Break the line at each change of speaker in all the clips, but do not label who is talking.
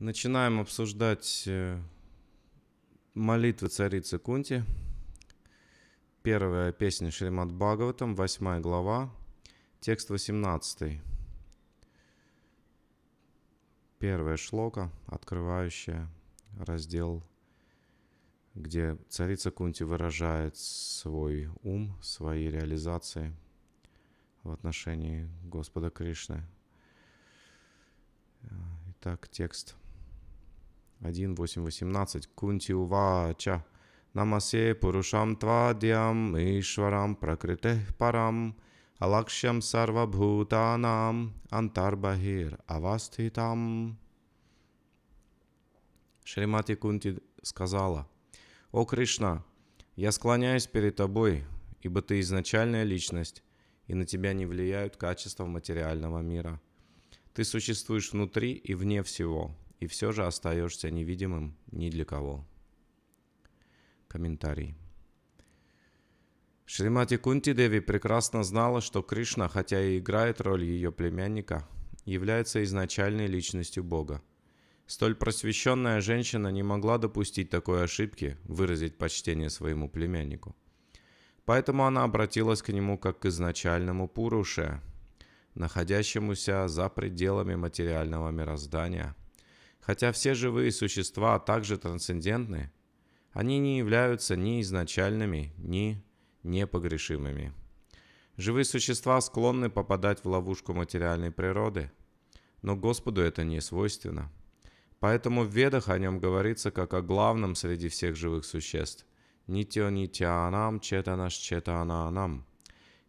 Начинаем обсуждать э, молитвы царицы Кунти. Первая песня Шримад Бхагаватам, восьмая глава, текст 18. Первая шлока, открывающая раздел, где царица Кунти выражает свой ум, свои реализации в отношении Господа Кришны. Э, итак, текст – 1.8.18. Кунти увача. Намасе пурушам твадьям ишварам пракрите парам. Алакшям сарвабхутанам антарбахир авастхитам. Шримати Кунти сказала, «О Кришна, я склоняюсь перед тобой, ибо ты изначальная личность, и на тебя не влияют качества материального мира. Ты существуешь внутри и вне всего, и все же остаешься невидимым ни для кого. Комментарий. Шримати Кунти Деви прекрасно знала, что Кришна, хотя и играет роль ее племянника, является изначальной личностью Бога. Столь просвещенная женщина не могла допустить такой ошибки, выразить почтение своему племяннику. Поэтому она обратилась к нему как к изначальному Пуруше, находящемуся за пределами материального мироздания, Хотя все живые существа также трансцендентны, они не являются ни изначальными, ни непогрешимыми. Живые существа склонны попадать в ловушку материальной природы, но Господу это не свойственно. Поэтому в Ведах о нем говорится как о главном среди всех живых существ. Нитьо нитьянам четанаш четананам.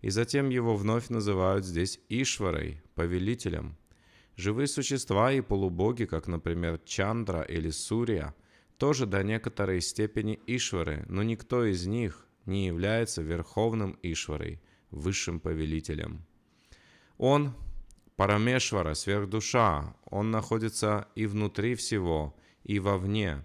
И затем его вновь называют здесь Ишварой, повелителем – Живые существа и полубоги, как, например, Чандра или Сурья, тоже до некоторой степени Ишвары, но никто из них не является верховным Ишварой, высшим повелителем. Он – Парамешвара, сверхдуша, он находится и внутри всего, и вовне.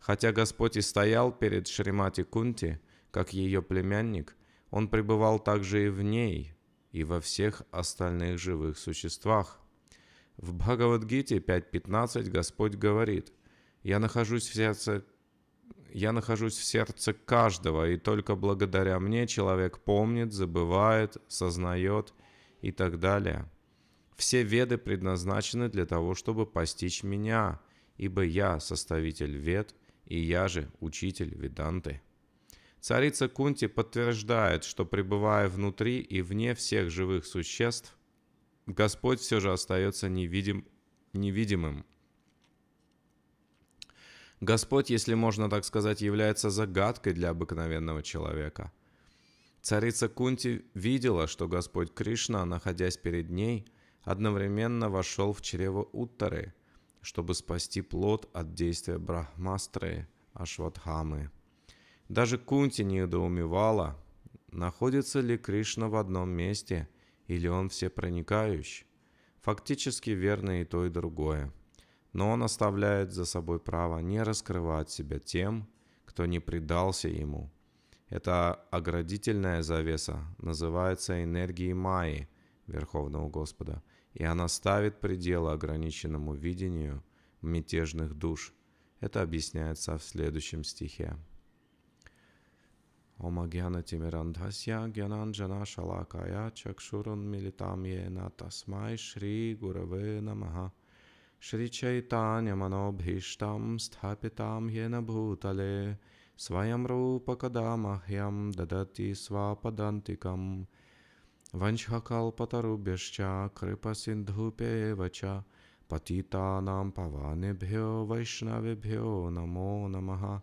Хотя Господь и стоял перед Шримати Кунти, как ее племянник, он пребывал также и в ней, и во всех остальных живых существах, в Бхагавадгите 5.15 Господь говорит, «Я нахожусь в сердце я нахожусь в сердце каждого, и только благодаря мне человек помнит, забывает, сознает и так далее. Все веды предназначены для того, чтобы постичь меня, ибо я составитель вед, и я же учитель веданты. Царица Кунти подтверждает, что пребывая внутри и вне всех живых существ, Господь все же остается невидим, невидимым. Господь, если можно так сказать, является загадкой для обыкновенного человека. Царица Кунти видела, что Господь Кришна, находясь перед ней, одновременно вошел в чрево Уттары, чтобы спасти плод от действия Брахмастры Ашватхамы. Даже Кунти недоумевала, находится ли Кришна в одном месте или он всепроникающий? Фактически верно и то, и другое. Но он оставляет за собой право не раскрывать себя тем, кто не предался ему. Эта оградительная завеса называется энергией Майи, Верховного Господа, и она ставит пределы ограниченному видению мятежных душ. Это объясняется в следующем стихе омагьянатимирандхасья гьянанджана шалакая чакшурун милитам ена тасмай шри гураве намаха. Шри Чайтанья Манобхиштам стхапитам ена бхутале сваям рупа кадамахьям дадати свападантикам. Ванчхакалпатарубяща крипа синдхупевача патитанам паванебхьо вайшнавебхьо намо намаха.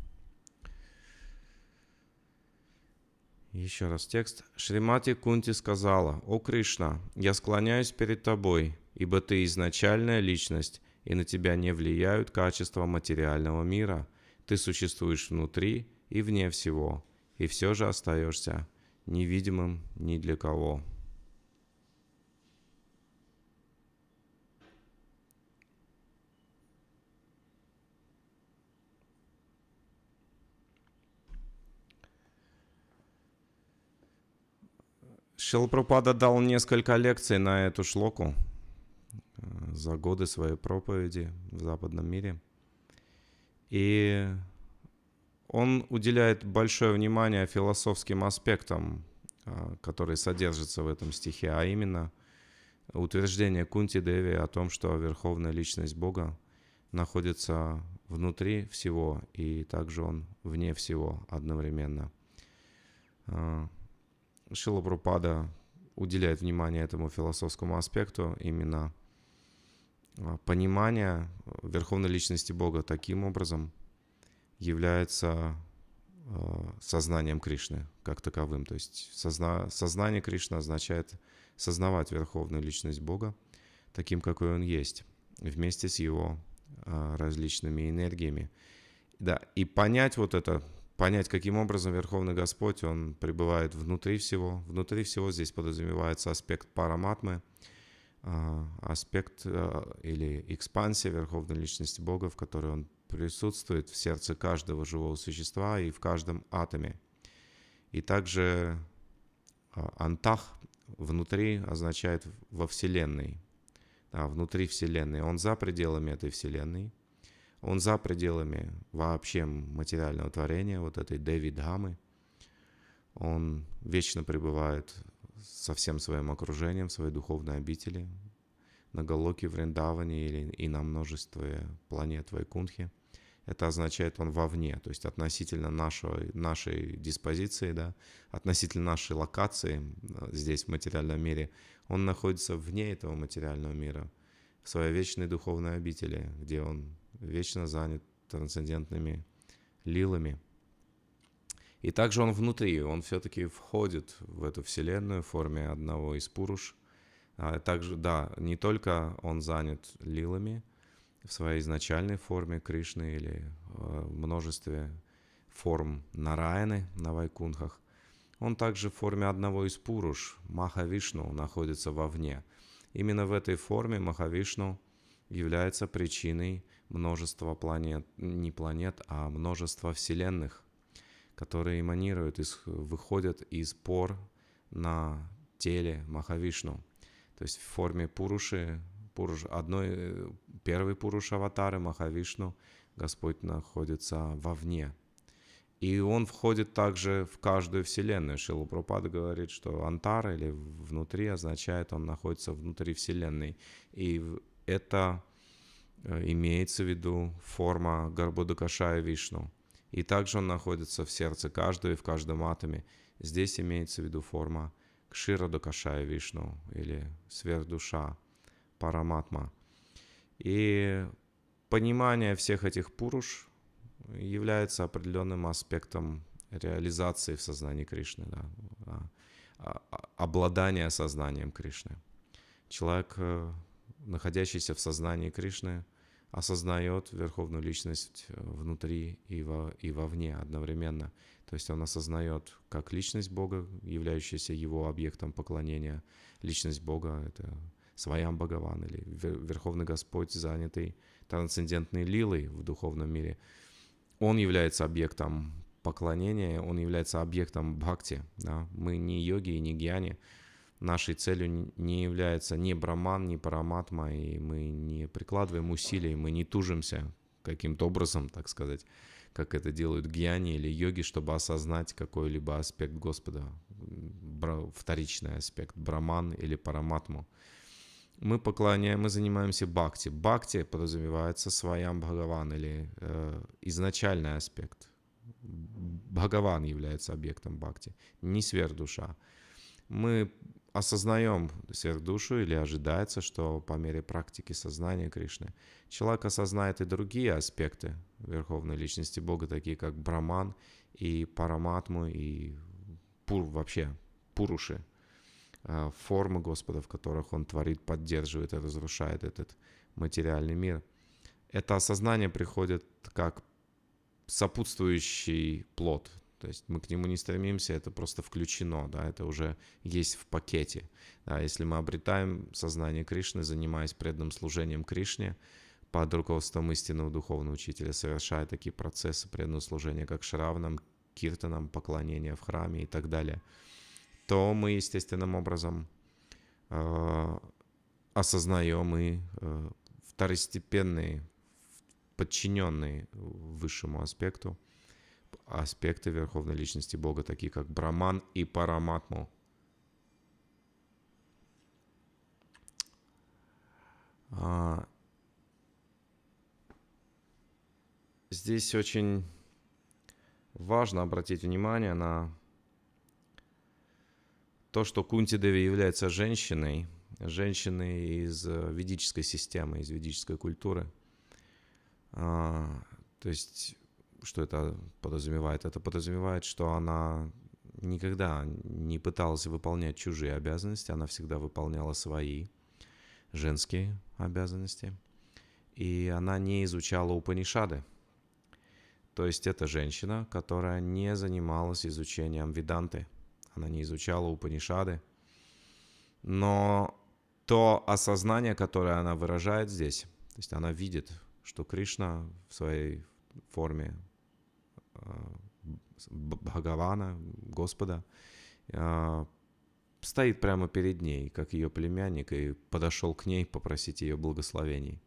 Еще раз текст. Шримати Кунти сказала, «О Кришна, я склоняюсь перед тобой, ибо ты изначальная личность, и на тебя не влияют качества материального мира. Ты существуешь внутри и вне всего, и все же остаешься невидимым ни для кого». Шилпрупада дал несколько лекций на эту шлоку э, за годы своей проповеди в западном мире. И он уделяет большое внимание философским аспектам, э, которые содержатся в этом стихе, а именно утверждение Кунти Деви о том, что Верховная Личность Бога находится внутри всего, и также он вне всего одновременно. Э, Шила Пропада уделяет внимание этому философскому аспекту именно а, понимание Верховной Личности Бога таким образом является а, сознанием Кришны как таковым. То есть созна... сознание Кришны означает сознавать Верховную Личность Бога таким, какой он есть, вместе с его а, различными энергиями. Да, и понять вот это понять, каким образом Верховный Господь, Он пребывает внутри всего. Внутри всего здесь подразумевается аспект параматмы, а, аспект а, или экспансия Верховной Личности Бога, в которой Он присутствует в сердце каждого живого существа и в каждом атоме. И также а, антах внутри означает во Вселенной, а внутри Вселенной. Он за пределами этой Вселенной – он за пределами вообще материального творения, вот этой Дэвид Гамы, Он вечно пребывает со всем своим окружением, своей духовной обители, на Галоке, в Риндаване или и на множестве планет Вайкунхи. Это означает, он вовне, то есть относительно нашего, нашей диспозиции, да, относительно нашей локации э, здесь, в материальном мире, он находится вне этого материального мира, в своей вечной духовной обители, где он вечно занят трансцендентными лилами. И также он внутри, он все-таки входит в эту вселенную в форме одного из пуруш. А также, да, не только он занят лилами в своей изначальной форме Кришны или э, множестве форм Нараяны на Вайкунхах, он также в форме одного из пуруш, Махавишну, находится вовне. Именно в этой форме Махавишну является причиной множество планет, не планет, а множество вселенных, которые эманируют, из, выходят из пор на теле Махавишну. То есть в форме Пуруши, Пуруш, одной, э, первый Пуруш Аватары Махавишну, Господь находится вовне. И он входит также в каждую вселенную. Шилупропад говорит, что Антара или внутри означает, он находится внутри вселенной. И это Э, имеется в виду форма Гарбудакаша и Вишну. И также он находится в сердце каждого и в каждом атоме. Здесь имеется в виду форма Кшира и Вишну или сверхдуша, параматма. И понимание всех этих пуруш является определенным аспектом реализации в сознании Кришны, да, а, а, а, обладания сознанием Кришны. Человек, э, находящийся в сознании Кришны, осознает верховную личность э, внутри и, во, и вовне одновременно. То есть он осознает как личность Бога, являющаяся его объектом поклонения. Личность Бога — это своям Богован или Верховный Господь, занятый трансцендентной лилой в духовном мире. Он является объектом поклонения, он является объектом бхакти. Да? Мы не йоги и не гьяни, нашей целью не является ни браман, ни параматма, и мы не прикладываем усилий, мы не тужимся каким-то образом, так сказать, как это делают гьяни или йоги, чтобы осознать какой-либо аспект Господа, вторичный аспект, браман или параматму. Мы поклоняем, мы занимаемся бхакти. Бхакти подразумевается своям Бхагаван или э, изначальный аспект. Бхагаван является объектом бхакти, не сверхдуша. Мы осознаем сверхдушу или ожидается, что по мере практики сознания Кришны человек осознает и другие аспекты Верховной Личности Бога, такие как Браман и Параматму и пур, вообще Пуруши, э, формы Господа, в которых Он творит, поддерживает и разрушает этот материальный мир. Это осознание приходит как сопутствующий плод то есть мы к нему не стремимся, это просто включено, да, это уже есть в пакете. Да, если мы обретаем сознание Кришны, занимаясь преданным служением Кришне, под руководством истинного духовного учителя, совершая такие процессы преданного служения, как шравнам, киртанам, поклонение в храме и так далее, то мы естественным образом э, осознаем и э, второстепенные, подчиненные высшему аспекту – аспекты Верховной Личности Бога, такие как Браман и Параматму. А, здесь очень важно обратить внимание на то, что Кунтидеви является женщиной, женщиной из э, ведической системы, из ведической культуры. А, то есть что это подразумевает? Это подразумевает, что она никогда не пыталась выполнять чужие обязанности, она всегда выполняла свои женские обязанности. И она не изучала Упанишады. То есть это женщина, которая не занималась изучением веданты. Она не изучала Упанишады. Но то осознание, которое она выражает здесь, то есть она видит, что Кришна в своей форме Бхагавана, Господа, а, стоит прямо перед ней, как ее племянник, и подошел к ней попросить ее благословений.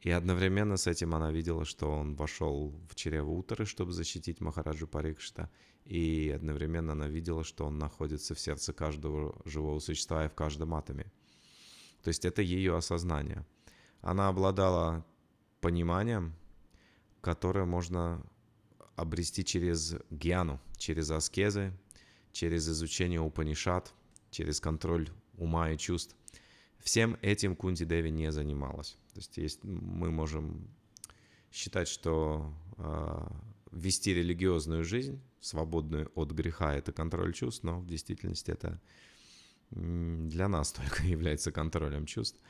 И одновременно с этим она видела, что он вошел в чрево Утеры, чтобы защитить Махараджу Парикшта, и одновременно она видела, что он находится в сердце каждого живого существа и в каждом атоме. То есть это ее осознание. Она обладала пониманием, которое можно обрести через гьяну, через аскезы, через изучение Упанишат, через контроль ума и чувств. Всем этим Кунди Деви не занималась. То есть, есть мы можем считать, что э, вести религиозную жизнь, свободную от греха, это контроль чувств, но в действительности это для нас только является контролем чувств.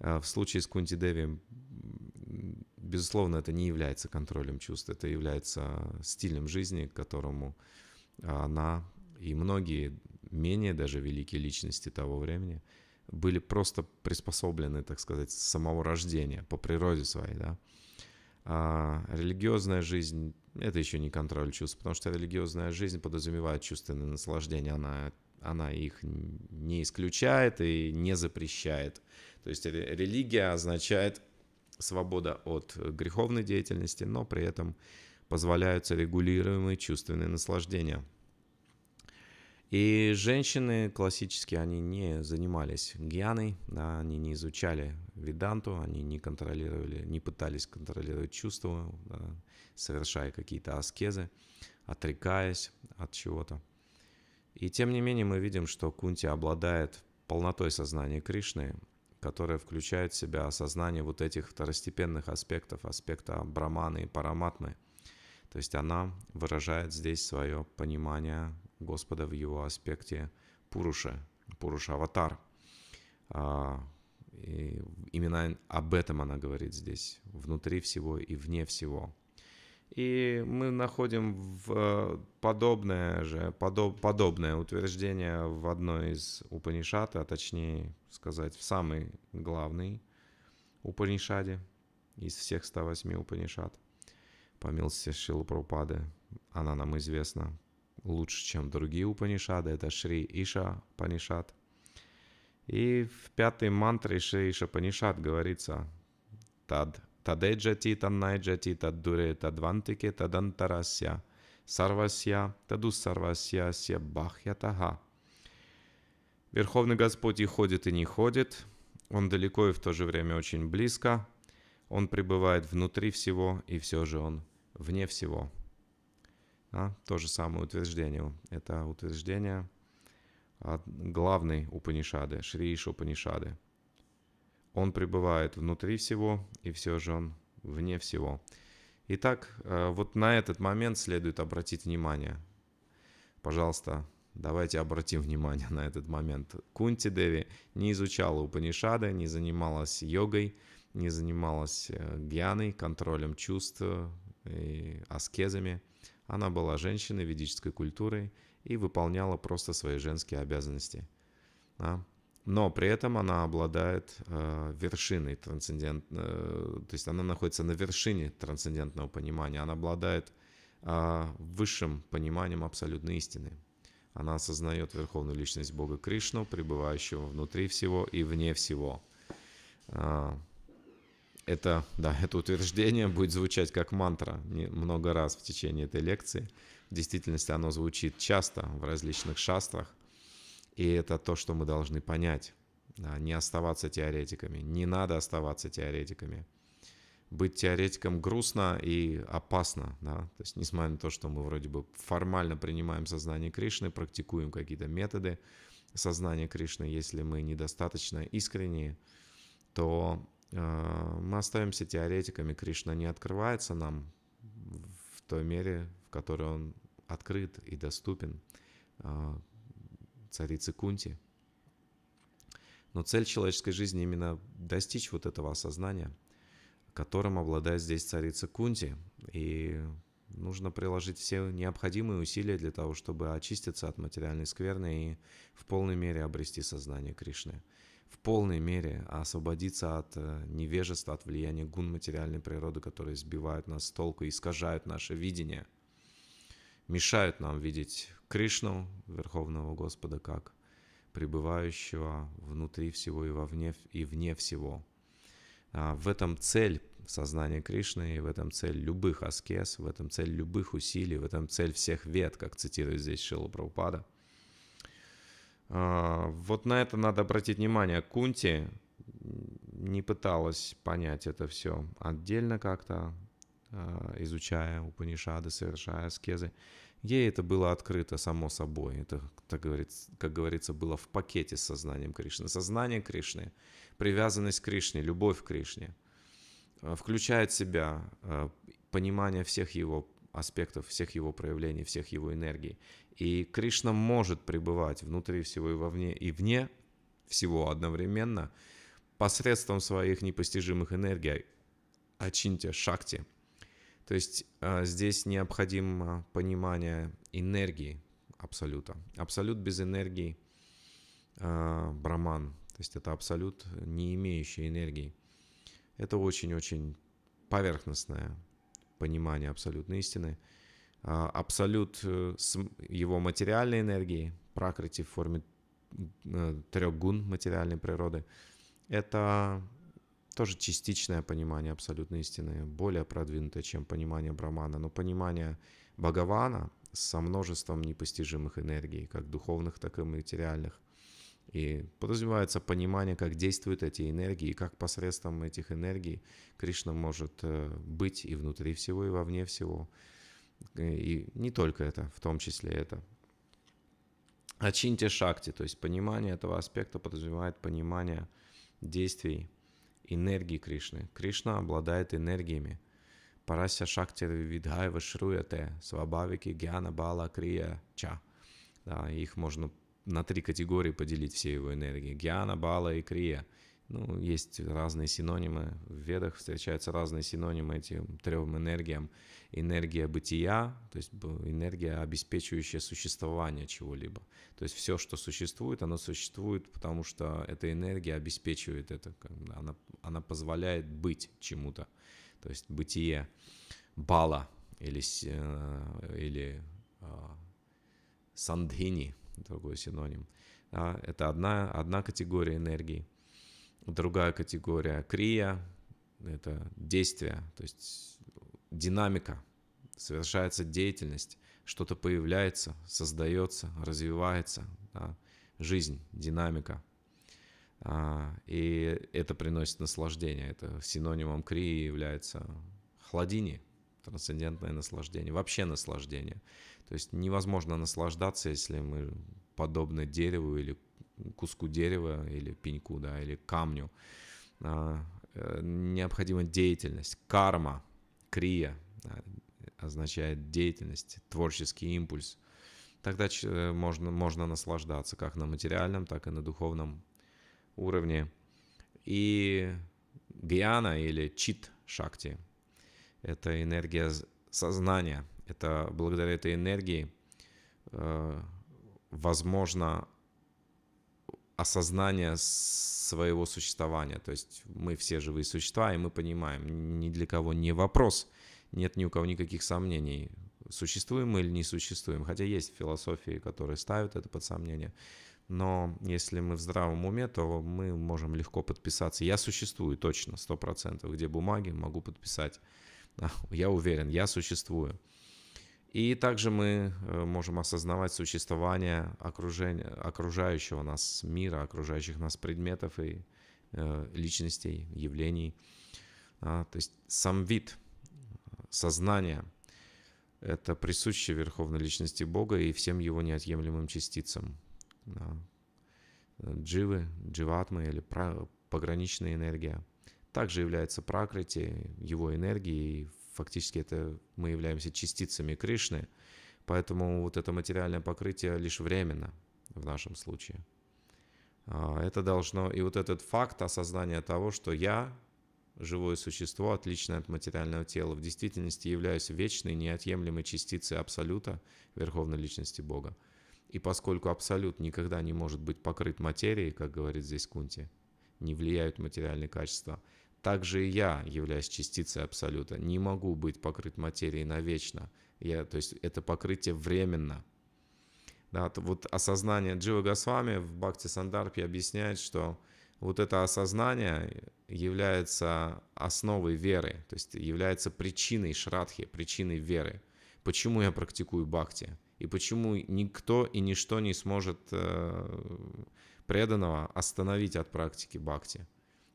А, в случае с Кунти Деви безусловно, это не является контролем чувств, это является стилем жизни, к которому а, она и многие менее даже великие личности того времени были просто приспособлены, так сказать, с самого рождения, по природе своей, да. А религиозная жизнь — это еще не контроль чувств, потому что религиозная жизнь подразумевает чувственное наслаждение, она, она их не исключает и не запрещает. То есть религия означает свобода от э, греховной деятельности, но при этом позволяются регулируемые чувственные наслаждения. И женщины классически, они не занимались гьяной, да, они не изучали веданту, они не контролировали, не пытались контролировать чувства, да, совершая какие-то аскезы, отрекаясь от чего-то. И тем не менее мы видим, что Кунти обладает полнотой сознания Кришны, которая включает в себя осознание вот этих второстепенных аспектов, аспекта браманы и параматмы. То есть она выражает здесь свое понимание Господа в его аспекте пуруша, Пуруша-аватар. А, и именно об этом она говорит здесь, внутри всего и вне всего. И мы находим в подобное же, подоб, подобное утверждение в одной из Упанишат, а точнее сказать, в самой главной Упанишаде из всех 108 Упанишат. По милости Шилы она нам известна лучше, чем другие Упанишады. Это Шри Иша Панишат. И в пятой мантре Шри Иша Панишат говорится «Тад Тадеджати таннаджати таддуре тадвантике тадантарасья сарвасья тадусарвасья ся бахьятага. Верховный Господь и ходит, и не ходит. Он далеко и в то же время очень близко. Он пребывает внутри всего, и все же он вне всего. А, то же самое утверждение. Это утверждение главной Упанишады, Шри Иш Упанишады. Он пребывает внутри всего, и все же он вне всего. Итак, э, вот на этот момент следует обратить внимание. Пожалуйста, давайте обратим внимание на этот момент. Кунти Деви не изучала Упанишады, не занималась йогой, не занималась э, гьяной, контролем чувств э, и аскезами. Она была женщиной ведической культуры и выполняла просто свои женские обязанности. А? но при этом она обладает э, вершиной трансцендент, э, то есть она находится на вершине трансцендентного понимания, она обладает э, высшим пониманием абсолютной истины. Она осознает верховную личность Бога Кришну, пребывающего внутри всего и вне всего. Э, это, да, это утверждение будет звучать как мантра много раз в течение этой лекции. В действительности оно звучит часто в различных шастрах, и это то, что мы должны понять. Не оставаться теоретиками. Не надо оставаться теоретиками. Быть теоретиком грустно и опасно, да, то есть несмотря на то, что мы вроде бы формально принимаем сознание Кришны, практикуем какие-то методы сознания Кришны, если мы недостаточно искренние, то э, мы остаемся теоретиками, Кришна не открывается нам в той мере, в которой он открыт и доступен. Э, царицы Кунти. Но цель человеческой жизни именно достичь вот этого осознания, которым обладает здесь царица Кунти. И нужно приложить все необходимые усилия для того, чтобы очиститься от материальной скверны и в полной мере обрести сознание Кришны. В полной мере освободиться от э, невежества, от влияния гун материальной природы, которые сбивают нас с толку и искажают наше видение – мешают нам видеть Кришну, Верховного Господа, как пребывающего внутри всего и вовне и вне всего. А, в этом цель сознания Кришны, и в этом цель любых аскез, в этом цель любых усилий, в этом цель всех вед, как цитирует здесь Шила Прабхупада. А, вот на это надо обратить внимание. Кунти не пыталась понять это все отдельно как-то, а, изучая Упанишады, совершая аскезы. Ей это было открыто само собой. Это, так говорит, как говорится, было в пакете с сознанием Кришны. Сознание Кришны, привязанность к Кришне, любовь к Кришне а, включает в себя а, понимание всех его аспектов, всех его проявлений, всех его энергий. И Кришна может пребывать внутри всего и вовне, и вне всего одновременно посредством своих непостижимых энергий, Ачинтя Шакти. То есть а, здесь необходимо понимание энергии абсолюта. Абсолют без энергии а, браман. То есть это абсолют, не имеющий энергии. Это очень-очень поверхностное понимание абсолютной истины. А, абсолют э, с его материальной энергией, пракрити в форме э, трех гун материальной природы, это тоже частичное понимание абсолютной истины, более продвинутое, чем понимание Брамана, но понимание Бхагавана со множеством непостижимых энергий, как духовных, так и материальных. И подразумевается понимание, как действуют эти энергии, и как посредством этих энергий Кришна может э, быть и внутри всего, и вовне всего. Э, и не только это, в том числе это. Ачинте шакти, то есть понимание этого аспекта подразумевает понимание действий энергии Кришны. Кришна обладает энергиями. Парася Шакти Видхайва Шруяте, Свабавики, Гьяна, Бала, Крия, Ча. Да, их можно на три категории поделить все его энергии. Гьяна, Бала и Крия – ну, есть разные синонимы. В ведах встречаются разные синонимы этим трем энергиям. Энергия бытия, то есть энергия, обеспечивающая существование чего-либо. То есть все, что существует, оно существует, потому что эта энергия обеспечивает это. Она, она позволяет быть чему-то. То есть бытие бала или, э, или а, сандхини, другой синоним. Это одна, одна категория энергии. Другая категория крия – это действие, то есть динамика, совершается деятельность, что-то появляется, создается, развивается, да, жизнь, динамика. А, и это приносит наслаждение. Это синонимом крии является хладини, трансцендентное наслаждение, вообще наслаждение. То есть невозможно наслаждаться, если мы подобны дереву или куску дерева или пеньку, да, или камню. А, э, необходима деятельность. Карма, крия а, означает деятельность, творческий импульс. Тогда э, можно, можно наслаждаться как на материальном, так и на духовном уровне. И гьяна или чит шакти – это энергия сознания. Это благодаря этой энергии э, возможно осознание своего существования. То есть мы все живые существа, и мы понимаем, ни для кого не вопрос, нет ни у кого никаких сомнений, существуем мы или не существуем. Хотя есть философии, которые ставят это под сомнение. Но если мы в здравом уме, то мы можем легко подписаться. Я существую точно, 100%. Где бумаги, могу подписать. Я уверен, я существую. И также мы э, можем осознавать существование окружения, окружающего нас мира, окружающих нас предметов и э, личностей, явлений. А, то есть сам вид э, сознания – это присуще Верховной Личности Бога и всем его неотъемлемым частицам. Дживы, дживатмы или пограничная энергия также является пракрити, его энергией фактически это мы являемся частицами Кришны, поэтому вот это материальное покрытие лишь временно в нашем случае. А, это должно, и вот этот факт осознания того, что я, живое существо, отличное от материального тела, в действительности являюсь вечной, неотъемлемой частицей Абсолюта, Верховной Личности Бога. И поскольку Абсолют никогда не может быть покрыт материей, как говорит здесь Кунти, не влияют материальные качества – также и я, являясь частицей Абсолюта, не могу быть покрыт материей навечно. Я, то есть это покрытие временно. Да, вот осознание Джива Госвами в Бхакти Сандарпе объясняет, что вот это осознание является основой веры, то есть является причиной шрадхи, причиной веры. Почему я практикую бхакти? И почему никто и ничто не сможет э, преданного остановить от практики бхакти?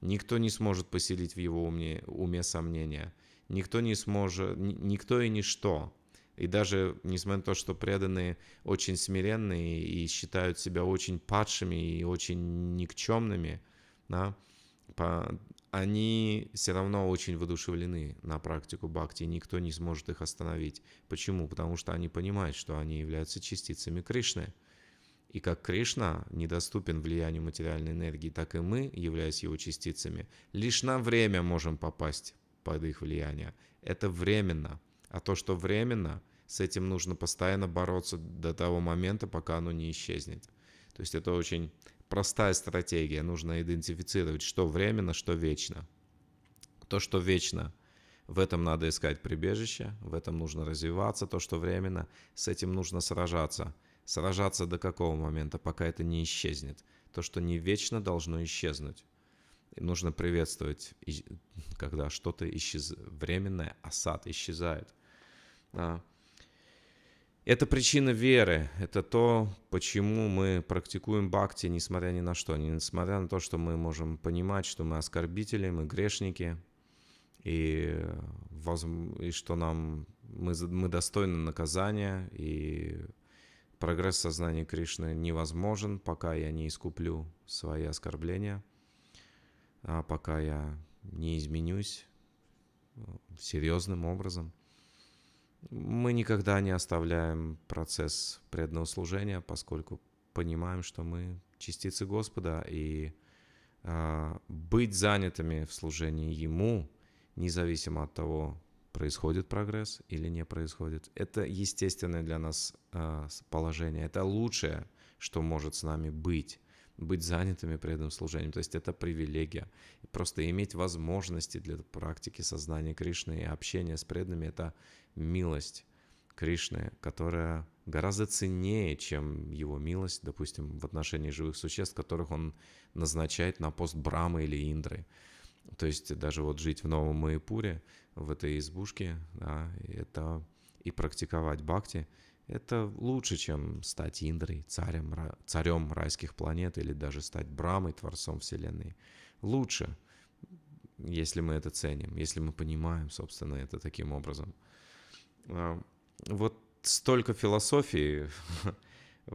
Никто не сможет поселить в его уме, уме сомнения. Никто не сможет, никто и ничто. И даже несмотря на то, что преданные очень смиренные и считают себя очень падшими и очень никчемными, да, по, они все равно очень воодушевлены на практику бхакти, и никто не сможет их остановить. Почему? Потому что они понимают, что они являются частицами Кришны. И как Кришна недоступен влиянию материальной энергии, так и мы, являясь его частицами, лишь на время можем попасть под их влияние. Это временно. А то, что временно, с этим нужно постоянно бороться до того момента, пока оно не исчезнет. То есть это очень простая стратегия. Нужно идентифицировать, что временно, что вечно. То, что вечно, в этом надо искать прибежище, в этом нужно развиваться. То, что временно, с этим нужно сражаться – Сражаться до какого момента, пока это не исчезнет. То, что не вечно должно исчезнуть. И нужно приветствовать, когда что-то исчез... временное, осад а исчезает. А. Это причина веры, это то, почему мы практикуем бхакти, несмотря ни на что, несмотря на то, что мы можем понимать, что мы оскорбители, мы грешники, и, и что нам мы, мы достойны наказания, и Прогресс сознания Кришны невозможен, пока я не искуплю свои оскорбления, а пока я не изменюсь э, серьезным образом. Мы никогда не оставляем процесс преданного служения, поскольку понимаем, что мы частицы Господа, и а, быть занятыми в служении Ему, независимо от того, происходит прогресс или не происходит. Это естественное для нас а, положение. Это лучшее, что может с нами быть быть занятыми преданным служением. То есть это привилегия. Просто иметь возможности для практики сознания Кришны и общения с преданными – это милость Кришны, которая гораздо ценнее, чем его милость, допустим, в отношении живых существ, которых он назначает на пост Брамы или Индры. То есть даже вот жить в Новом Майпуре в этой избушке, да, это и практиковать бхакти, это лучше, чем стать Индрой, царем, царем райских планет или даже стать Брамой, Творцом Вселенной. Лучше, если мы это ценим, если мы понимаем, собственно, это таким образом. А, вот столько философии.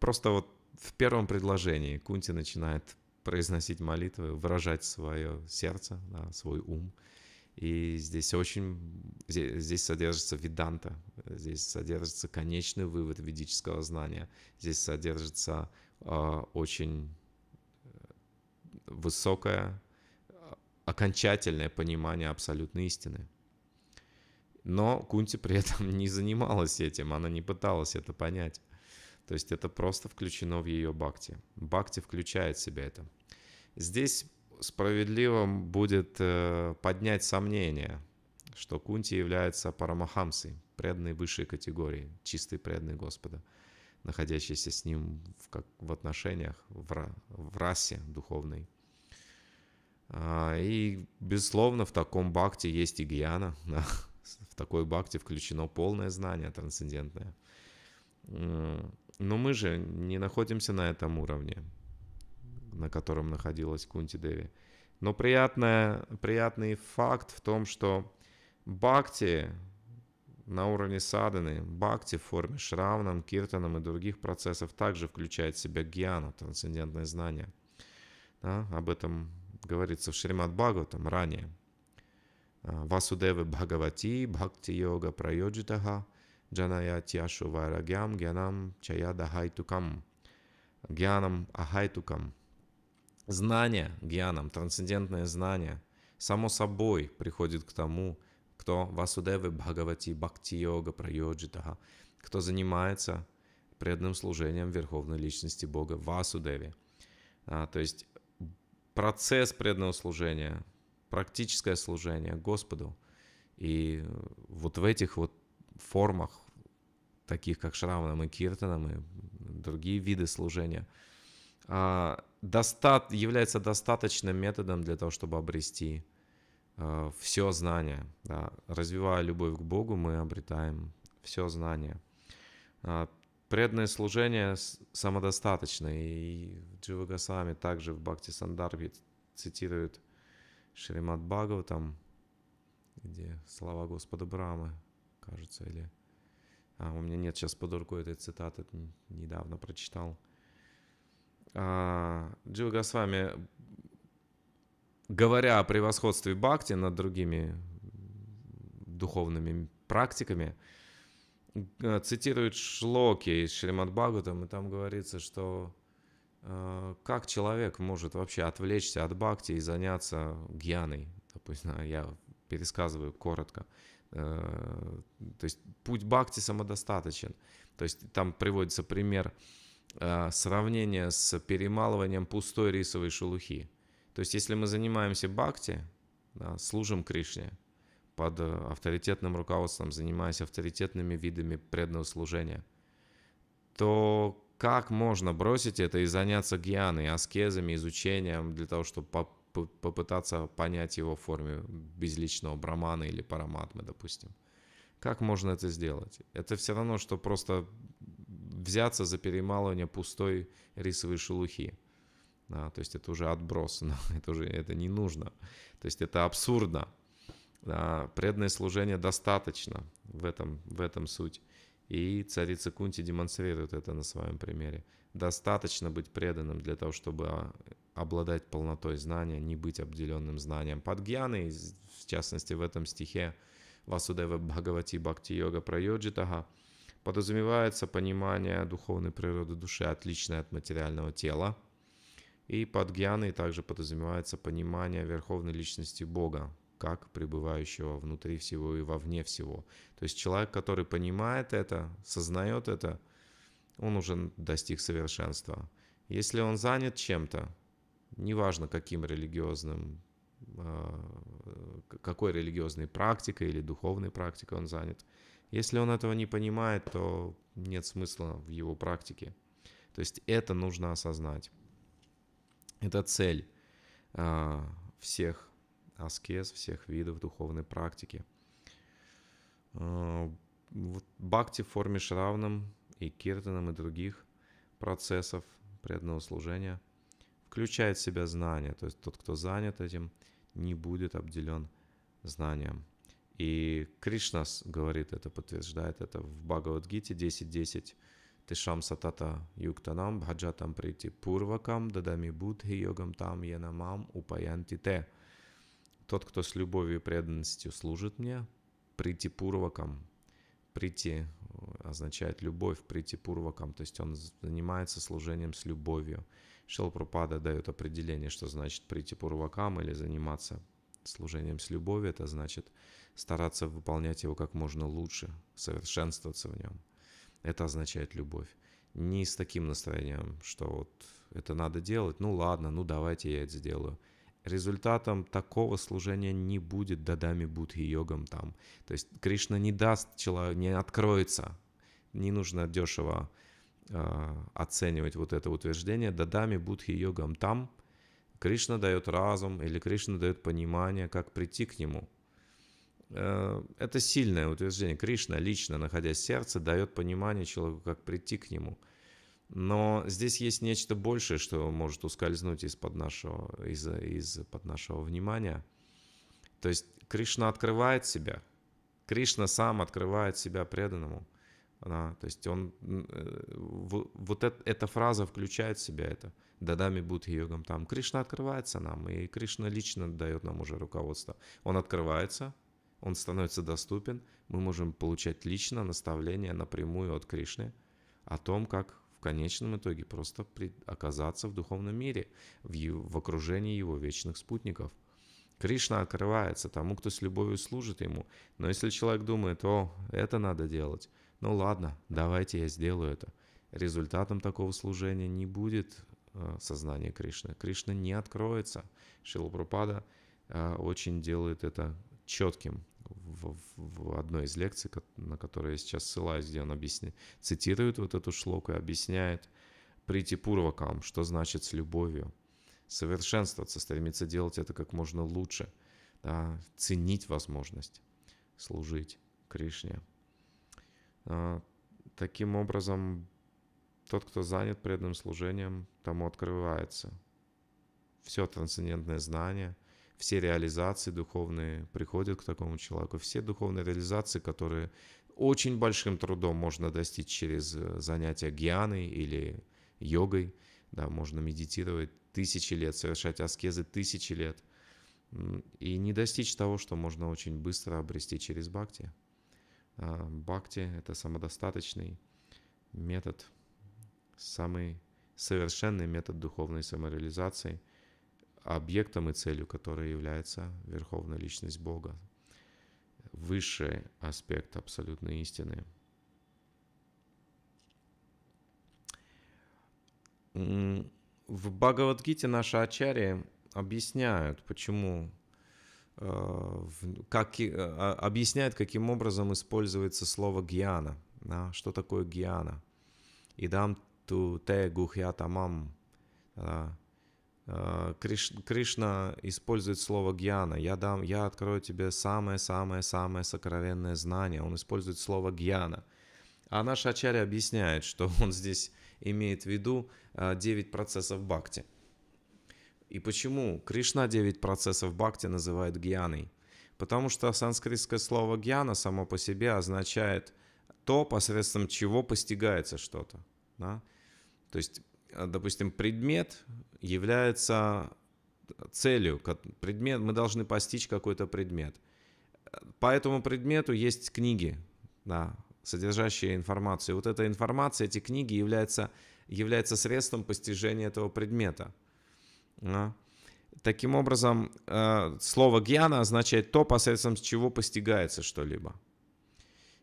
Просто вот в первом предложении Кунти начинает произносить молитвы, выражать свое сердце, да, свой ум. И здесь очень, здесь содержится виданта, здесь содержится конечный вывод ведического знания, здесь содержится а, э, очень высокое, а, окончательное понимание абсолютной истины. Но Кунти при этом не занималась этим, она не пыталась это понять. То есть это просто включено в ее бхакти. Бхакти включает в себя это. Здесь справедливым будет э, поднять сомнение, что Кунти является парамахамсой, преданной высшей категории, чистый преданный Господа, находящийся с ним в, как, в отношениях, в, в расе духовной. А, и, безусловно, в таком бхакти есть и гьяна. Да? В такой бхакти включено полное знание трансцендентное. Но мы же не находимся на этом уровне, на котором находилась Кунти Деви. Но приятная, приятный факт в том, что бхакти на уровне саданы, бхакти в форме шравнам, киртанам и других процессов также включает в себя гьяну, трансцендентное знание. Да, об этом говорится в Шримад Бхагаватам ранее. А, Васудевы Бхагавати, Бхакти Йога Прайоджитага, джанаятьяшу вайрагьям гьянам чаяда хайтукам. Гьяном ахайтукам. Знание гьяном, трансцендентное знание, само собой приходит к тому, кто Васудевы Бхагавати Бхакти Йога Прайоджитаха, кто занимается преданным служением Верховной Личности Бога Васудеви. А, то есть процесс преданного служения, практическое служение Господу. И вот в этих вот формах, таких как Шраманам и Киртаном и другие виды служения, а, достат, является достаточным методом для того, чтобы обрести а, все знание. Да. Развивая любовь к Богу, мы обретаем все знание. А, Преданное служение самодостаточно, и Дживага сами также в Бхакти Сандарве цитирует Шримад Бхагаватам, где слова Господа Брамы – кажется, или... А, у меня нет сейчас под рукой этой цитаты, недавно прочитал. А, Джива Госвами, говоря о превосходстве бхакти над другими духовными практиками, цитирует шлоки из Шримад Бхагаватам, и там говорится, что э, как человек может вообще отвлечься от бхакти и заняться гьяной? Допустим, я пересказываю коротко. Э, то есть путь бхакти самодостаточен. То есть там приводится пример э, сравнения с перемалыванием пустой рисовой шелухи. То есть если мы занимаемся бхакти, да, служим Кришне под э, авторитетным руководством, занимаясь авторитетными видами преданного служения, то как можно бросить это и заняться гьяной, аскезами, изучением для того, чтобы попытаться понять его в форме безличного брамана или параматмы, допустим. Как можно это сделать? Это все равно, что просто взяться за перемалывание пустой рисовой шелухи. Да, то есть это уже отброс, это уже это не нужно. То есть это абсурдно. Да, преданное служение достаточно в этом, в этом суть. И царица Кунти демонстрирует это на своем примере. Достаточно быть преданным для того, чтобы обладать полнотой знания, не быть обделенным знанием. Падгьяны, в частности, в этом стихе Васудева Бхагавати Бхакти Йога Прайоджитага, подразумевается понимание духовной природы души, отличной от материального тела. И под гьяной также подразумевается понимание верховной личности Бога, как пребывающего внутри всего и вовне всего. То есть человек, который понимает это, сознает это, он уже достиг совершенства. Если он занят чем-то, неважно каким религиозным, а, какой религиозной практикой или духовной практикой он занят. Если он этого не понимает, то нет смысла в его практике. То есть это нужно осознать. Это цель а, всех аскез, всех видов духовной практики. А, бхакти в форме шравнам и киртаном и других процессов преданного служения – включает в себя знания, То есть тот, кто занят этим, не будет обделен знанием. И Кришна говорит это, подтверждает это в Бхагавадгите 10.10. 10. Тишам сатата юктанам бхаджатам прийти пурвакам дадами будхи йогам там янамам упаянти те. Тот, кто с любовью и преданностью служит мне, прийти пурвакам. Прийти э, означает любовь, прийти пурвакам, то есть он занимается служением с любовью. Шелпрупада дает определение, что значит прийти по рувакам или заниматься служением с любовью. Это значит стараться выполнять его как можно лучше, совершенствоваться в нем. Это означает любовь. Не с таким настроением, что вот это надо делать, ну ладно, ну давайте я это сделаю. Результатом такого служения не будет дадами будхи йогам там. То есть Кришна не даст человеку, не откроется. Не нужно дешево Э, оценивать вот это утверждение «дадами будхи йогам там», Кришна дает разум или Кришна дает понимание, как прийти к нему. Э, это сильное утверждение. Кришна, лично находясь в сердце, дает понимание человеку, как прийти к нему. Но здесь есть нечто большее, что может ускользнуть из-под нашего, из, из-под нашего внимания. То есть Кришна открывает себя. Кришна сам открывает себя преданному – она, то есть он, э, вот это, эта фраза включает в себя это. Дадами Будхи йогам там. Кришна открывается нам, и Кришна лично дает нам уже руководство. Он открывается, он становится доступен, мы можем получать лично наставление напрямую от Кришны о том, как в конечном итоге просто оказаться в духовном мире, в, в окружении его вечных спутников. Кришна открывается тому, кто с любовью служит ему. Но если человек думает, о, это надо делать, ну ладно, давайте я сделаю это. Результатом такого служения не будет э, сознание Кришны. Кришна не откроется. Шилапрапада э, очень делает это четким в, в одной из лекций, на которую я сейчас ссылаюсь, где он объясняет, цитирует вот эту шлоку и объясняет прийти пурвакам, что значит с любовью, совершенствоваться, стремиться делать это как можно лучше, да, ценить возможность служить Кришне. А, таким образом, тот, кто занят преданным служением, тому открывается все трансцендентное знание, все реализации духовные приходят к такому человеку, все духовные реализации, которые очень большим трудом можно достичь через э, занятия гианой или йогой, да, можно медитировать тысячи лет, совершать аскезы тысячи лет и не достичь того, что можно очень быстро обрести через бхакти. А, бхакти — это самодостаточный метод, самый совершенный метод духовной самореализации, объектом и целью которой является Верховная Личность Бога, высший аспект абсолютной истины. В Бхагавадгите наши ачарьи объясняют, почему Э, как, э, а, объясняет, каким образом используется слово гьяна. Да? Что такое гьяна? Идам ту те гухья тамам. Э, Криш, Кришна использует слово гьяна. Я, дам, я открою тебе самое-самое-самое сокровенное знание. Он использует слово гьяна. А наш Ачарья объясняет, что он здесь имеет в виду 9 процессов бхакти – и почему Кришна 9 процессов бхакти называет гьяной? Потому что санскритское слово гьяна само по себе означает то, посредством чего постигается что-то. Да? То есть, э, допустим, предмет является целью. Предмет, мы должны постичь какой-то предмет. По этому предмету есть книги, да, содержащие информацию. Вот эта информация, эти книги являются, являются средством постижения этого предмета. Таким образом, э, слово гьяна означает то, посредством чего постигается что-либо.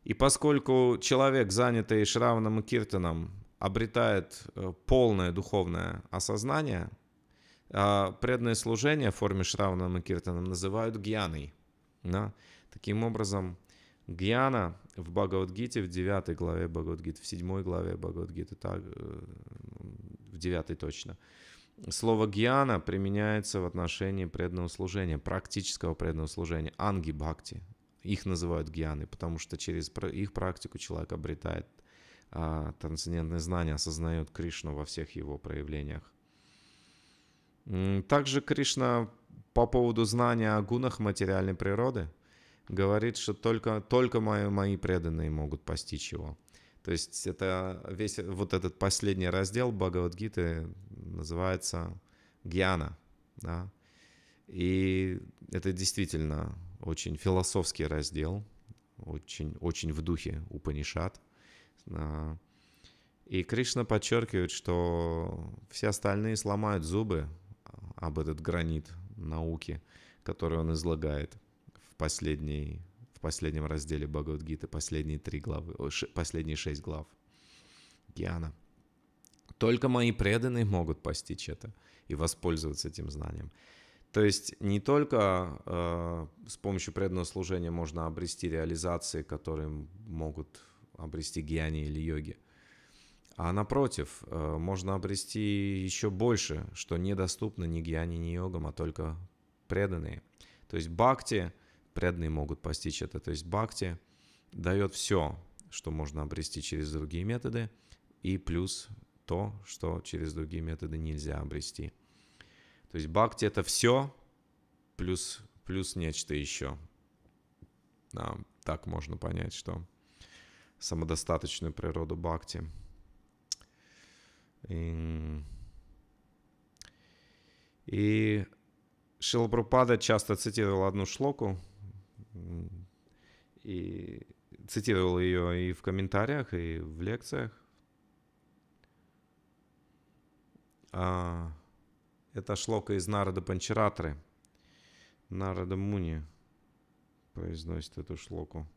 И поскольку человек, занятый Шраваном и Киртаном, обретает э, полное духовное осознание, э, преданное служение в форме Шраваном и Киртаном называют гьяной. Да? Таким образом, гьяна в Бхагавадгите, в 9 главе Бхагавадгиты, в 7 главе Бхагавадгиты, так, в 9 точно – Слово гьяна применяется в отношении преданного служения, практического преданного служения, анги бхакти. Их называют гьяны, потому что через их практику человек обретает а, трансцендентные знания, осознает Кришну во всех его проявлениях. Также Кришна по поводу знания о гунах материальной природы говорит, что только, только мои, мои преданные могут постичь его. То есть это весь вот этот последний раздел Бхагавадгиты называется Гьяна, да. И это действительно очень философский раздел, очень, очень в духе Упанишат. И Кришна подчеркивает, что все остальные сломают зубы об этот гранит науки, который он излагает в последней последнем разделе Бхагавадгиты, последние три главы, последние шесть глав Гьяна. Только мои преданные могут постичь это и воспользоваться этим знанием. То есть не только э, с помощью преданного служения можно обрести реализации, которые могут обрести гьяни или йоги, а напротив, э, можно обрести еще больше, что недоступно ни гьяни, ни йогам, а только преданные. То есть бхакти преданные могут постичь это. То есть бхакти дает все, что можно обрести через другие методы, и плюс то, что через другие методы нельзя обрести. То есть бхакти это все, плюс, плюс нечто еще. Да, так можно понять, что самодостаточную природу бхакти. И, и Шилапрупада часто цитировал одну шлоку, и цитировал ее и в комментариях, и в лекциях. А, это шлока из Нарада Панчаратры. Нарада Муни произносит эту шлоку.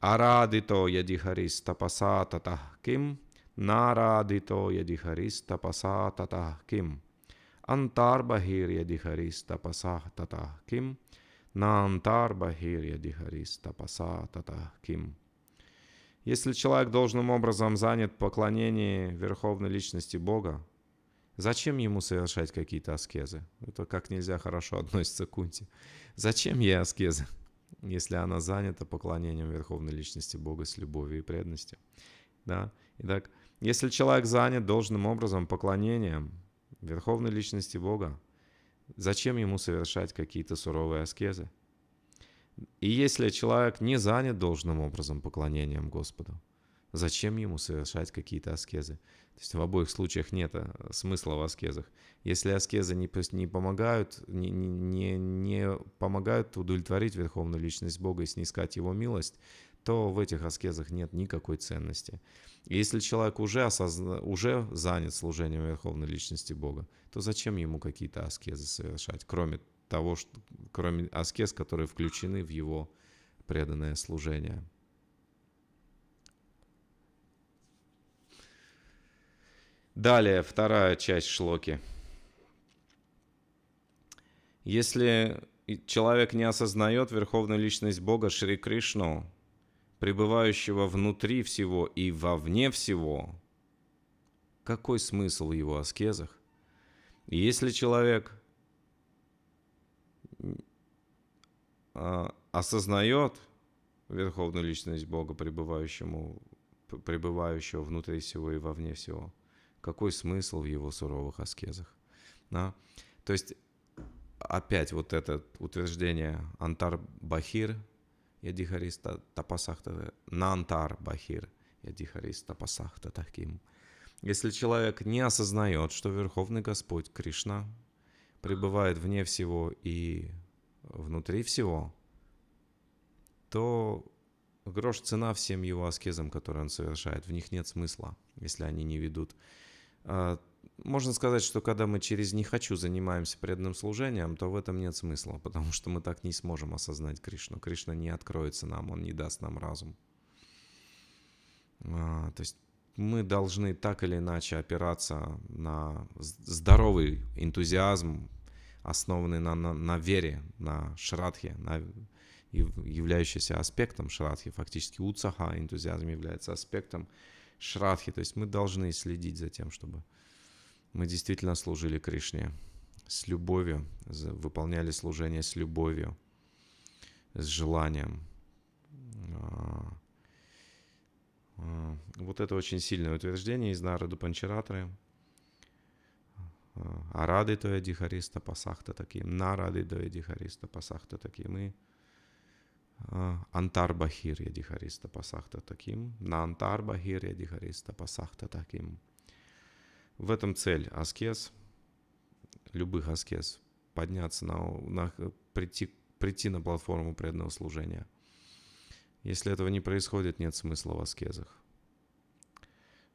Арадито ядихарис тапаса татахким, нарадито ядихарис тапаса татахким, антарбахир ядихарис тапаса татахким, Наантар бахирья дихарис тапаса татахким. Если человек должным образом занят поклонением Верховной Личности Бога, зачем ему совершать какие-то аскезы? Это как нельзя хорошо относится к Кунти. Зачем ей аскезы, если она занята поклонением Верховной Личности Бога с любовью и преданностью? Да? Итак, если человек занят должным образом поклонением Верховной Личности Бога, Зачем ему совершать какие-то суровые аскезы? И если человек не занят должным образом поклонением Господу, зачем ему совершать какие-то аскезы? То есть в обоих случаях нет э, смысла в аскезах. Если аскезы не, не помогают, не, не, не помогают удовлетворить верховную личность Бога и снискать его милость, то в этих аскезах нет никакой ценности. И если человек уже, осозна... уже занят служением Верховной Личности Бога, то зачем ему какие-то аскезы совершать, кроме того, что... кроме аскез, которые включены в его преданное служение. Далее, вторая часть шлоки. Если человек не осознает верховную личность Бога Шри Кришну, пребывающего внутри всего и вовне всего, какой смысл в его аскезах? Если человек а, осознает верховную личность Бога, пребывающему, пребывающего внутри всего и вовне всего, какой смысл в его суровых аскезах? Да? То есть опять вот это утверждение Антар Бахир, я дихариста тапасахта нантар бахир. Я дихариста пасахта таким. Если человек не осознает, что Верховный Господь Кришна пребывает вне всего и внутри всего, то грош цена всем его аскезам, которые он совершает. В них нет смысла, если они не ведут а, можно сказать, что когда мы через «не хочу» занимаемся преданным служением, то в этом нет смысла, потому что мы так не сможем осознать Кришну. Кришна не откроется нам, он не даст нам разум. А, то есть мы должны так или иначе опираться на здоровый энтузиазм, основанный на, на, на вере, на шрадхе, на, являющийся аспектом шрадхи. Фактически уцаха, энтузиазм является аспектом шрадхи. То есть мы должны следить за тем, чтобы мы действительно служили Кришне с любовью, выполняли служение с любовью, с желанием. А, а, вот это очень сильное утверждение из Нарады Панчаратры. А, Арады то я Дихариста Пасахта такие, Нарады то я Дихариста Пасахта такие. Мы Антарбахир Дихариста Пасахта таким, на Антарбахир Дихариста Пасахта таким. В этом цель аскез, любых аскез, подняться на, на прийти, прийти на платформу преданного служения. Если этого не происходит, нет смысла в аскезах.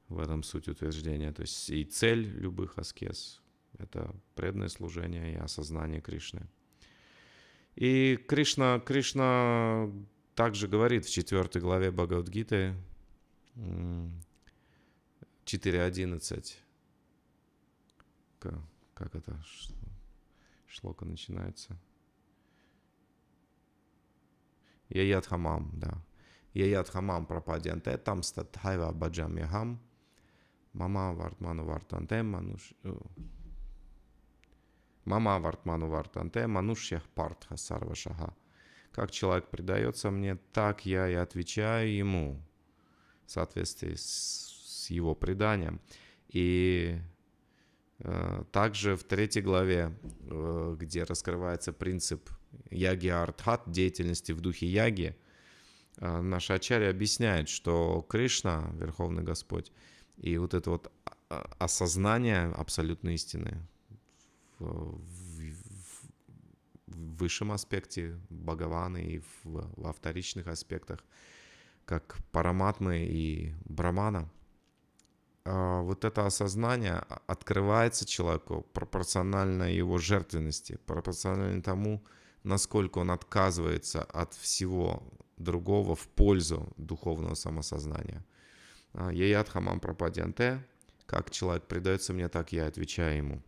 В этом суть утверждения. То есть и цель любых аскез – это преданное служение и осознание Кришны. И Кришна, Кришна также говорит в 4 главе Бхагавадгиты 4.11. Как, э, как это шлока начинается? Яят хамам, да. Яят хамам пропадянте, там статхайва баджам яхам. Мама вартману вартанте, мануш... Э, мама вартману вартанте, мануш ях партха сарвашага. Как человек предается мне, так я и отвечаю ему в соответствии с его преданием. И Э, также в третьей главе, э, где раскрывается принцип яги артхат, деятельности в духе яги, э, наша Ачарья объясняет, что Кришна, Верховный Господь, и вот это вот а, осознание абсолютной истины в, в, в высшем аспекте Бхагаваны и в, во вторичных аспектах, как Параматмы и Брамана – а, вот это осознание открывается человеку пропорционально его жертвенности, пропорционально тому, насколько он отказывается от всего другого в пользу духовного самосознания. А, Яят хамам пропадянте, как человек предается мне, так я отвечаю ему.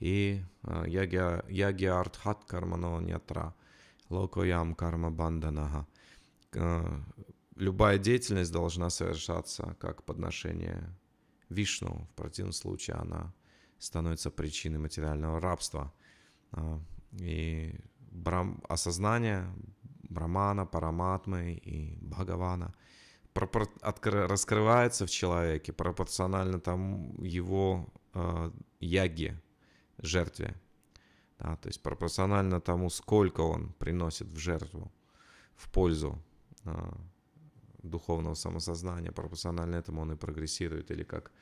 И а, яги артхат кармано нетра локо карма банданага любая деятельность должна совершаться как подношение Вишну. В противном случае она становится причиной материального рабства. А, и брам... осознание Брамана, Параматмы и Бхагавана пропор... откры... раскрывается в человеке пропорционально тому его э, а, яги, жертве. Да, то есть пропорционально тому, сколько он приносит в жертву, в пользу э, духовного самосознания, пропорционально этому он и прогрессирует, или как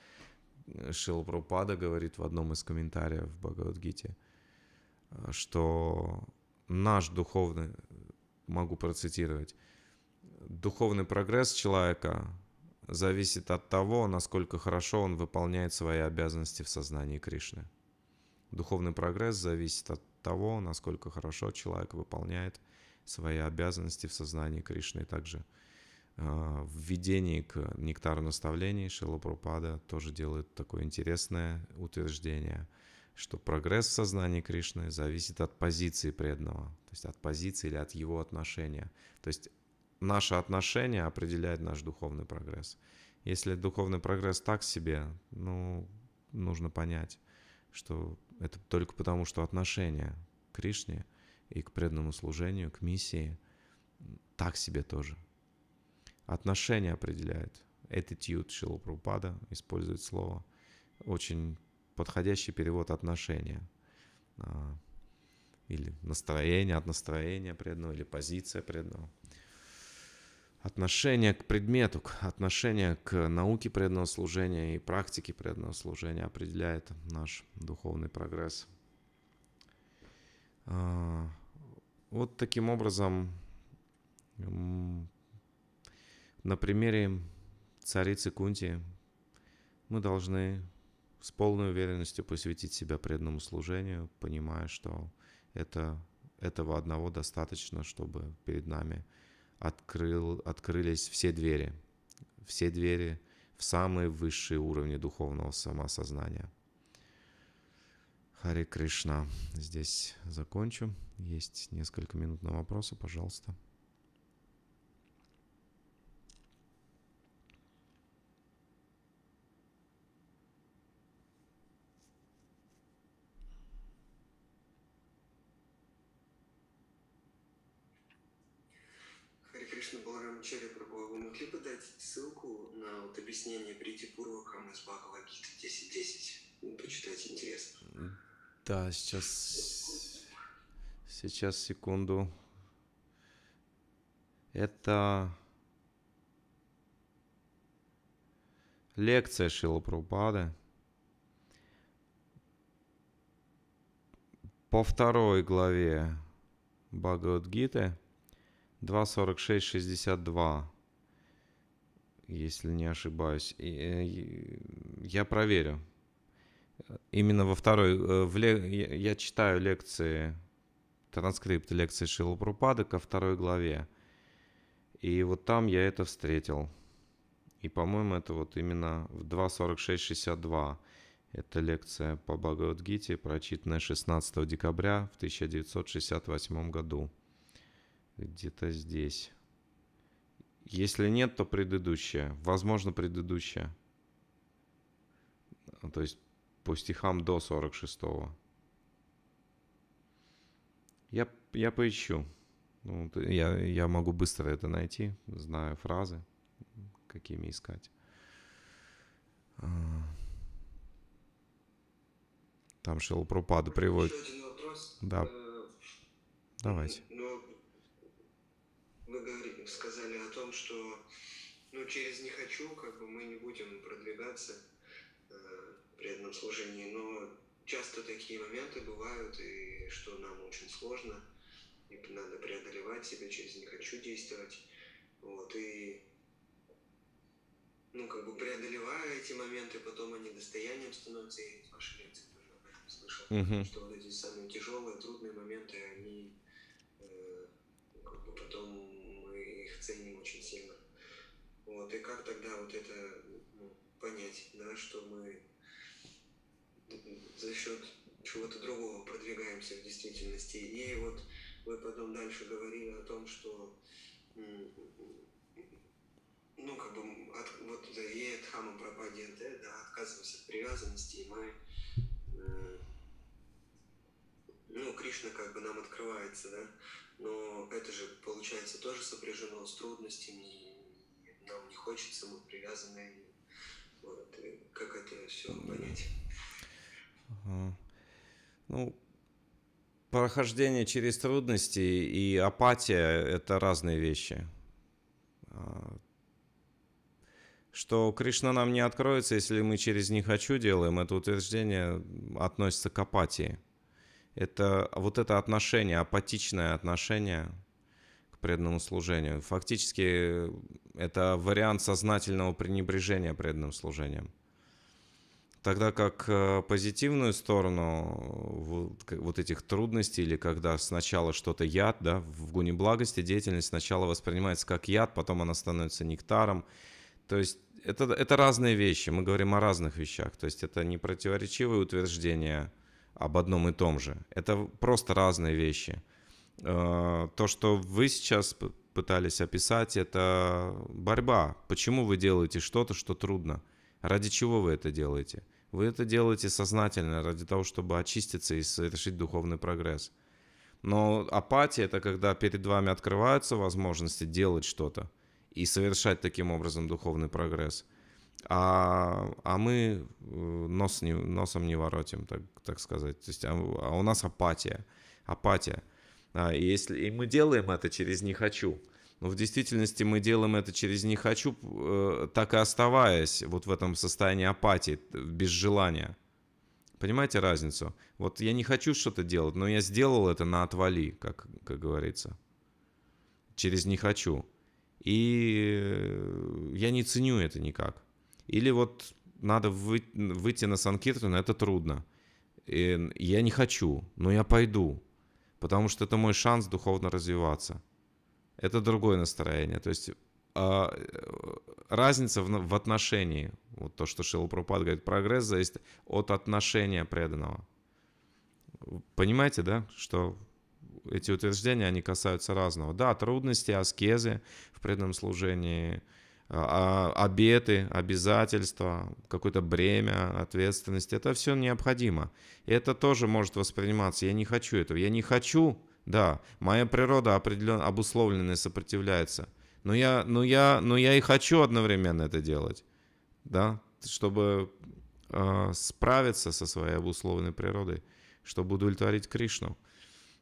э, Шилпрупада говорит в одном из комментариев в Бхагавадгите, э, что наш духовный, э, могу процитировать, духовный прогресс человека зависит от того, насколько хорошо он выполняет свои обязанности в сознании Кришны. Духовный прогресс зависит от того, насколько хорошо человек выполняет свои обязанности в сознании Кришны. И также а, в введении к нектару наставлений Шилопропада тоже делает такое интересное утверждение, что прогресс в сознании Кришны зависит от позиции преданного, то есть от позиции или от его отношения. То есть наше отношение определяет наш духовный прогресс. Если духовный прогресс так себе, ну, нужно понять, что это только потому, что отношение к Кришне и к преданному служению, к миссии так себе тоже. Отношения определяет. Attitude Шилопрупада использует слово. Очень подходящий перевод отношения. А, или настроение от настроения преданного, или позиция преданного. Отношение к предмету, отношение к науке преданного служения и практике преданного служения определяет наш духовный прогресс. А, вот таким образом на примере царицы Кунти мы должны с полной уверенностью посвятить себя преданному служению, понимая, что это, этого одного достаточно, чтобы перед нами открыл, открылись все двери, все двери в самые высшие уровни духовного самосознания. Хари Кришна. Здесь закончу. Есть несколько минут на вопросы, пожалуйста.
вначале другой. Вы могли бы дать ссылку на вот объяснение Брити Пурвакам из Бхагавадгиты 10.10? Ну, почитать интересно.
Да, сейчас... Сейчас, секунду. Это... Лекция Шила Прабхупады. По второй главе Бхагавадгиты. 2.46.62, если не ошибаюсь. Э, и, я проверю. Именно во второй... Э, в ле, я читаю лекции, транскрипт лекции Шилупрупады ко второй главе. И вот там я это встретил. И, по-моему, это вот именно в 2.46.62. Это лекция по Бхагавадгите, прочитанная 16 декабря в 1968 году. Где-то здесь. Если нет, то предыдущая. Возможно, предыдущая. Ну, то есть по стихам до 46-го. Я, я поищу. Ну, я, я могу быстро это найти. Знаю фразы, какими искать. А. Там Шилопропада приводит. Да. Э,
Давайте вы говорили, сказали о том, что ну, через «не хочу» как бы мы не будем продвигаться э, при этом служении, но часто такие моменты бывают, и что нам очень сложно, и надо преодолевать себя через «не хочу» действовать. Вот, и ну, как бы преодолевая эти моменты, потом они достоянием становятся, и
в лекции тоже об этом слышал, uh-huh. что вот эти самые тяжелые, трудные моменты, они э, ну, как бы потом
ценим очень сильно. Вот, и как тогда вот это ну, понять, да, что мы за счет чего-то другого продвигаемся в действительности. И вот вы потом дальше говорили о том, что ну, как бы, от, вот да, и от хама пропаденте, да, отказываемся от привязанности, и мы, э, ну, Кришна как бы нам открывается, да, но это же, получается, тоже сопряжено с трудностями, и нам не хочется, мы привязаны, вот, как это все понять.
Ну, прохождение через трудности и апатия – это разные вещи. А, что Кришна нам не откроется, если мы через «не хочу» делаем, это утверждение относится к апатии – это вот это отношение, апатичное отношение к преданному служению. Фактически это вариант сознательного пренебрежения преданным служением. Тогда как э, позитивную сторону вот этих трудностей, или когда сначала что-то яд, да, в гуне благости деятельность сначала воспринимается как яд, потом она становится нектаром. То есть это, это разные вещи, мы говорим о разных вещах. То есть это не противоречивые утверждения – об одном и том же. Это просто разные вещи. Э, то, что вы сейчас пытались описать, это борьба. Почему вы делаете что-то, что трудно? Ради чего вы это делаете? Вы это делаете сознательно, ради того, чтобы очиститься и совершить духовный прогресс. Но апатия – это когда перед вами открываются возможности делать что-то и совершать таким образом духовный прогресс – а, а мы э, нос не, носом не воротим, так, так сказать. То есть, а, а у нас апатия. Апатия. А, и, если, и мы делаем это через «не хочу». Но в действительности мы делаем это через «не хочу», э, так и оставаясь вот в этом состоянии апатии, без желания. Понимаете разницу? Вот я не хочу что-то делать, но я сделал это на отвали, как, как говорится. Через «не хочу». И э, я не ценю это никак. Или вот надо выйти на Санкиртон, это трудно. И я не хочу, но я пойду, потому что это мой шанс духовно развиваться. Это другое настроение. То есть а, э, разница в, отношении, вот то, что Шилапрапад говорит, прогресс зависит от отношения преданного. Понимаете, да, что эти утверждения, они касаются разного. Да, трудности, аскезы в преданном служении – а, а, обеты, обязательства, какое-то бремя, ответственность. Это все необходимо. И это тоже может восприниматься. Я не хочу этого. Я не хочу, да, моя природа определенно обусловленная сопротивляется. Но я, но я, но я и хочу одновременно это делать, да, чтобы э, справиться со своей обусловленной природой, чтобы удовлетворить Кришну.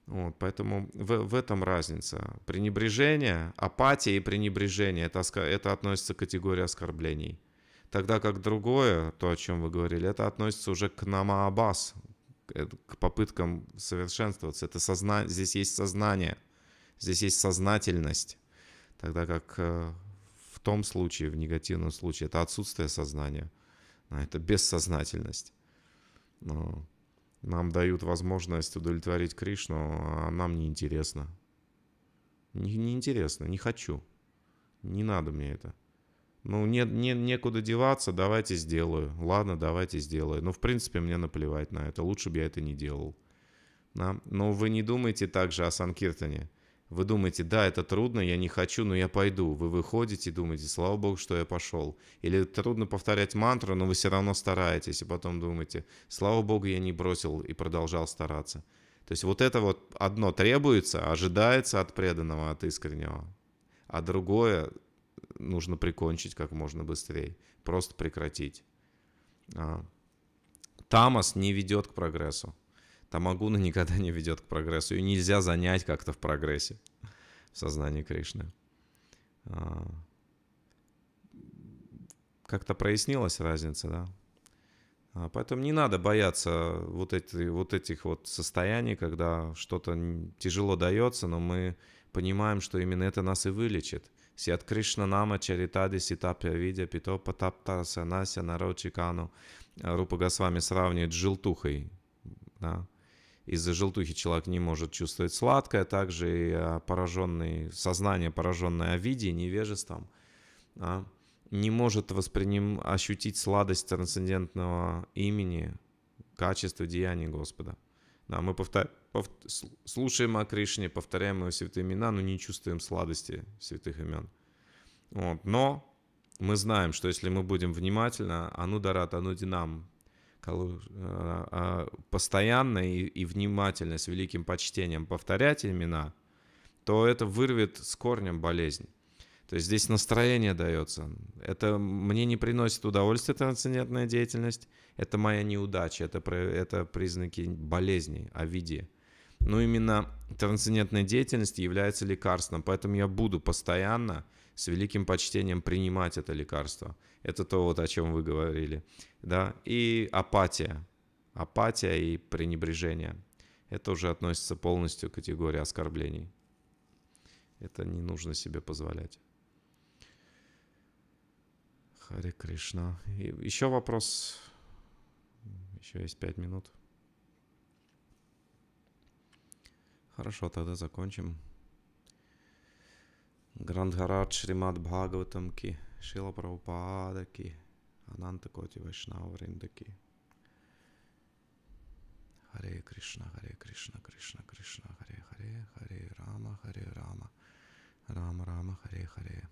Вот, поэтому в, в этом разница. Пренебрежение, апатия и пренебрежение это, это относится к категории оскорблений. Тогда как другое, то, о чем вы говорили, это относится уже к намаабас, э, к попыткам совершенствоваться. Это созна... Здесь есть сознание, здесь есть сознательность. Тогда как э, в том случае, в негативном случае, это отсутствие сознания, а это бессознательность. Но нам дают возможность удовлетворить Кришну, а нам неинтересно. Не, неинтересно, не хочу. Не надо мне это. Ну, не, не, некуда деваться, давайте сделаю. Ладно, давайте сделаю. Ну, в принципе, мне наплевать на это. Лучше бы я это не делал. Да? Но вы не думайте также о Санкиртане. Вы думаете, да, это трудно, я не хочу, но я пойду. Вы выходите и думаете, слава богу, что я пошел. Или трудно повторять мантру, но вы все равно стараетесь, и потом думаете, слава богу, я не бросил и продолжал стараться. То есть вот это вот одно требуется, ожидается от преданного, от искреннего. А другое нужно прикончить как можно быстрее, просто прекратить. А, Тамас не ведет к прогрессу. Тамагуна никогда не ведет к прогрессу. Ее нельзя занять как-то в прогрессе, в сознании Кришны. А, как-то прояснилась разница, да? А, поэтому не надо бояться вот, эти, вот этих вот состояний, когда что-то тяжело дается, но мы понимаем, что именно это нас и вылечит. Сиат Кришна Нама Чаритади Ситапья Видя Пито Патаптараса Нася народ Нарочикану. Рупа Госвами сравнивает с желтухой. Да? из-за желтухи человек не может чувствовать сладкое, а также и а, пораженный, сознание, пораженное овидией, невежеством, да, не может восприним, ощутить сладость трансцендентного имени, качества деяний Господа. Да, мы повтор... пов... слушаем о Кришне, повторяем его святые имена, но не чувствуем сладости святых имен. Вот. Но мы знаем, что если мы будем внимательно, анударат, анудинам, а, а постоянно и, и внимательно, с великим почтением повторять имена, то это вырвет с корнем болезнь. То есть здесь настроение дается. Это мне не приносит удовольствия трансцендентная деятельность. Это моя неудача, это, это признаки болезни, овиди. Но именно трансцендентная деятельность является лекарством, поэтому я буду постоянно с великим почтением принимать это лекарство. Это то, вот о чем вы говорили. Да? И апатия. Апатия и пренебрежение. Это уже относится полностью к категории оскорблений. Это не нужно себе позволять. Хари Кришна. И еще вопрос. Еще есть пять минут. Хорошо, тогда закончим. Грандхарат Шримад Бхагаватам Шила Прабхупада Ананта Коти Вайшнава Вринда Харе Кришна, Харе Кришна, Кришна Кришна, Харе Харе, Харе Рама, Харе Рама, Рама Рама, Харе Харе.